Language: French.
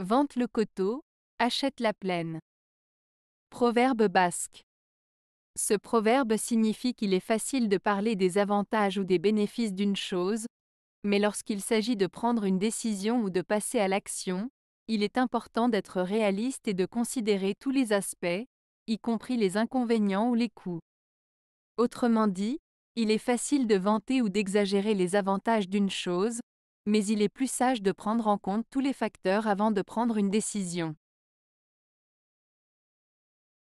Vente le coteau, achète la plaine. Proverbe basque. Ce proverbe signifie qu'il est facile de parler des avantages ou des bénéfices d'une chose, mais lorsqu'il s'agit de prendre une décision ou de passer à l'action, il est important d'être réaliste et de considérer tous les aspects, y compris les inconvénients ou les coûts. Autrement dit, il est facile de vanter ou d'exagérer les avantages d'une chose, mais il est plus sage de prendre en compte tous les facteurs avant de prendre une décision.